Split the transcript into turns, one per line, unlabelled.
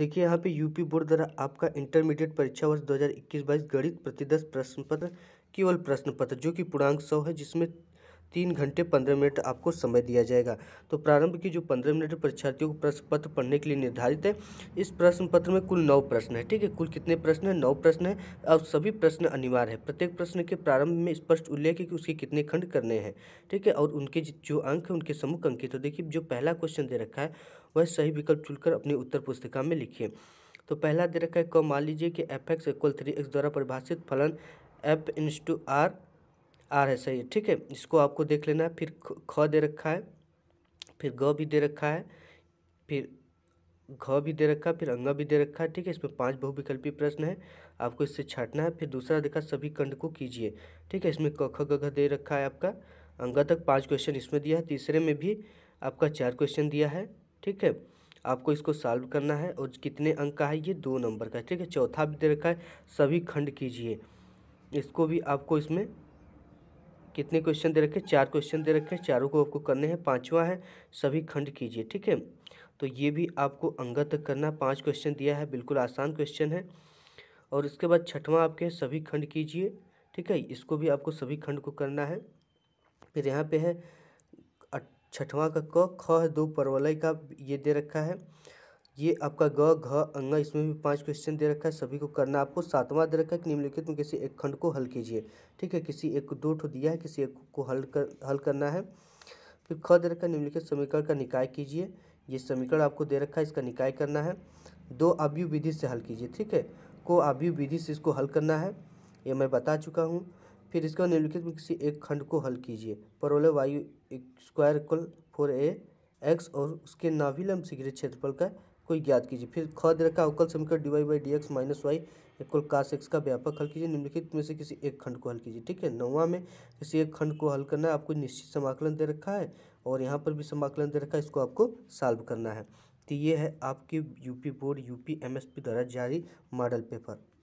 देखिए यहाँ पे यूपी बोर्ड द्वारा आपका इंटरमीडिएट परीक्षा वर्ष 2021-22 गणित प्रति दस प्रश्न पत्र केवल प्रश्न पत्र जो कि पूर्णांक सौ है जिसमें तीन घंटे पंद्रह मिनट आपको समय दिया जाएगा तो प्रारंभ की जो पंद्रह मिनट परीक्षार्थियों को प्रश्न पत्र पढ़ने के लिए निर्धारित है इस प्रश्न पत्र में कुल नौ प्रश्न है ठीक है कुल कितने प्रश्न है नौ प्रश्न है और सभी प्रश्न अनिवार्य है प्रत्येक प्रश्न के प्रारंभ में स्पष्ट उल्लेख है कि उसके कितने खंड करने हैं ठीक है और उनके जो अंक है उनके सम्मुख अंकित तो देखिए जो पहला क्वेश्चन दे रखा है वह सही विकल्प चुनकर अपनी उत्तर पुस्तिका में लिखिए तो पहला दे रखा है क मान लीजिए कि f x equal three x द्वारा परिभाषित फलन एफ इंस टू आर आ रहा है सही है ठीक है इसको आपको देख लेना है फिर ख दे रखा है फिर ग भी दे रखा है फिर घ भी दे रखा है फिर अंगा भी दे रखा है ठीक है इसमें पांच बहुविकल्पी प्रश्न है आपको इससे छाटना है फिर दूसरा देखा सभी खंड को कीजिए ठीक है इसमें क ख ग दे रखा है आपका अंगा तक पाँच क्वेश्चन इसमें दिया है तीसरे में भी आपका चार क्वेश्चन दिया है ठीक है आपको इसको सॉल्व करना है और कितने अंक का है ये दो नंबर का ठीक है चौथा भी दे रखा है सभी खंड कीजिए इसको भी आपको इसमें कितने क्वेश्चन दे रखे चार क्वेश्चन दे रखे हैं चारों को आपको करने हैं पाँचवा है सभी खंड कीजिए ठीक है तो ये भी आपको अंगत तक करना पाँच क्वेश्चन दिया है बिल्कुल आसान क्वेश्चन है और इसके बाद छठवां आपके सभी खंड कीजिए ठीक है इसको भी आपको सभी खंड को करना है फिर यहाँ पे है छठवां का क ख दो परवलय का ये दे रखा है ये आपका ग घ अंग इसमें भी पांच क्वेश्चन दे रखा है सभी को करना आपको सातवां दे रखा है कि निम्नलिखित में किसी एक खंड को हल कीजिए ठीक है किसी एक को दो ठो दिया है किसी एक को हल कर हल करना है फिर ख दे रखा है निम्नलिखित समीकरण का निकाय कीजिए ये समीकरण आपको दे रखा है इसका निकाय करना है दो अभ्यु विधि से हल कीजिए ठीक है को अभ्यु विधि से इसको हल करना है ये मैं बता चुका हूँ फिर इसका निम्नलिखित में किसी एक खंड को हल कीजिए परोले वायु स्क्वायर कुल फोर ए एक्स और उसके नाभिलंब शीघ्र क्षेत्रफल का को ज्ञात कीजिए फिर ख दे रखा अवकल समीकरण d y by d x minus y equal cos x का व्यापक हल कीजिए निम्नलिखित में से किसी एक खंड को हल कीजिए ठीक है नौवा में किसी एक खंड को हल करना है आपको निश्चित समाकलन दे रखा है और यहाँ पर भी समाकलन दे रखा है इसको आपको सॉल्व करना है तो ये है आपके यूपी बोर्ड यूपी एमएसपी द्वारा जारी मॉडल पेपर